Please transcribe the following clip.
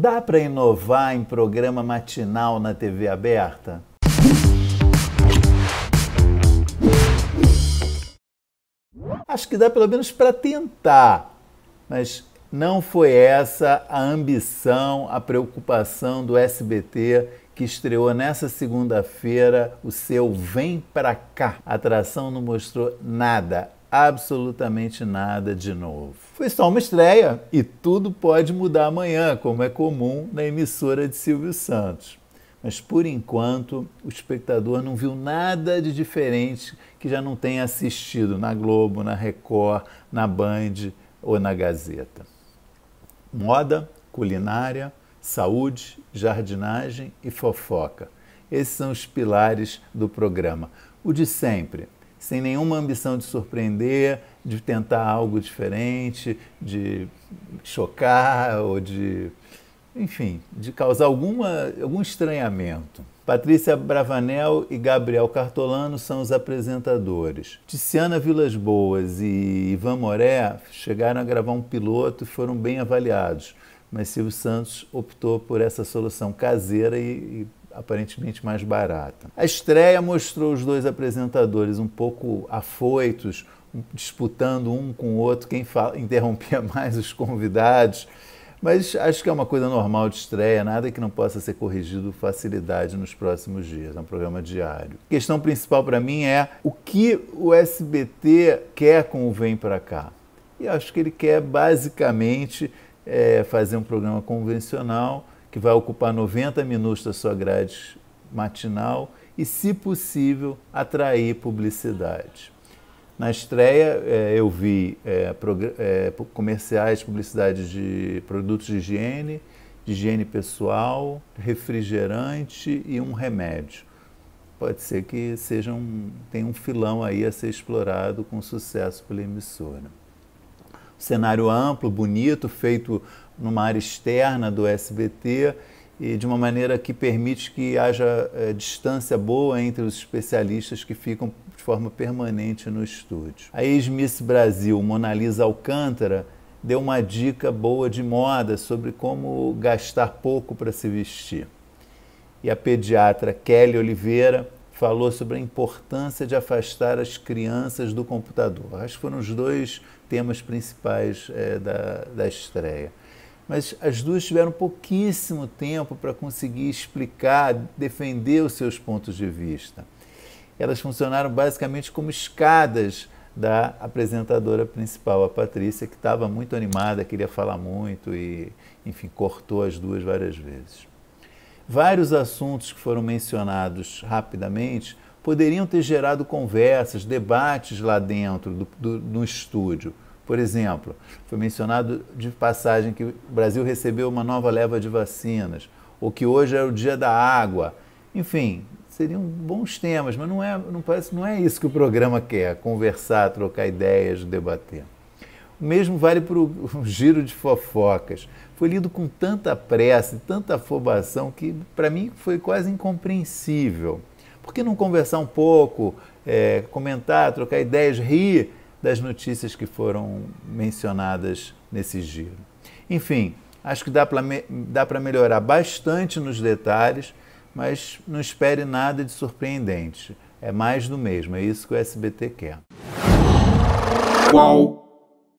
Dá para inovar em programa matinal na TV aberta? Acho que dá pelo menos para tentar, mas não foi essa a ambição, a preocupação do SBT que estreou nessa segunda-feira o seu Vem Pra Cá. A atração não mostrou nada absolutamente nada de novo. Foi só uma estreia e tudo pode mudar amanhã, como é comum na emissora de Silvio Santos. Mas por enquanto, o espectador não viu nada de diferente que já não tenha assistido na Globo, na Record, na Band ou na Gazeta. Moda, culinária, saúde, jardinagem e fofoca. Esses são os pilares do programa. O de sempre, sem nenhuma ambição de surpreender, de tentar algo diferente, de chocar ou de, enfim, de causar alguma, algum estranhamento. Patrícia Bravanel e Gabriel Cartolano são os apresentadores. Tiziana Vilas Boas e Ivan Moré chegaram a gravar um piloto e foram bem avaliados, mas Silvio Santos optou por essa solução caseira e, e aparentemente mais barata. A estreia mostrou os dois apresentadores um pouco afoitos, disputando um com o outro quem fala, interrompia mais os convidados. Mas acho que é uma coisa normal de estreia, nada que não possa ser corrigido facilidade nos próximos dias. É um programa diário. A questão principal para mim é o que o SBT quer com o Vem Pra Cá. E acho que ele quer basicamente é, fazer um programa convencional que vai ocupar 90 minutos da sua grade matinal e, se possível, atrair publicidade. Na estreia, é, eu vi é, é, comerciais, publicidade de produtos de higiene, de higiene pessoal, refrigerante e um remédio. Pode ser que seja um, tem um filão aí a ser explorado com sucesso pela emissora cenário amplo, bonito, feito numa área externa do SBT e de uma maneira que permite que haja é, distância boa entre os especialistas que ficam de forma permanente no estúdio. A ex-Miss Brasil, Mona Lisa Alcântara, deu uma dica boa de moda sobre como gastar pouco para se vestir. E a pediatra Kelly Oliveira falou sobre a importância de afastar as crianças do computador. Acho que foram os dois temas principais é, da, da estreia. Mas as duas tiveram pouquíssimo tempo para conseguir explicar, defender os seus pontos de vista. Elas funcionaram basicamente como escadas da apresentadora principal, a Patrícia, que estava muito animada, queria falar muito e, enfim, cortou as duas várias vezes vários assuntos que foram mencionados rapidamente poderiam ter gerado conversas, debates lá dentro do, do, estúdio. Por exemplo, foi mencionado de passagem que o Brasil recebeu uma nova leva de vacinas, ou que hoje é o dia da água. Enfim, seriam bons temas, mas não é, não parece, não é isso que o programa quer, conversar, trocar ideias, debater. Mesmo vale para o giro de fofocas. Foi lido com tanta pressa e tanta afobação que, para mim, foi quase incompreensível. Por que não conversar um pouco, é, comentar, trocar ideias, rir das notícias que foram mencionadas nesse giro? Enfim, acho que dá para melhorar bastante nos detalhes, mas não espere nada de surpreendente. É mais do mesmo, é isso que o SBT quer. Qual?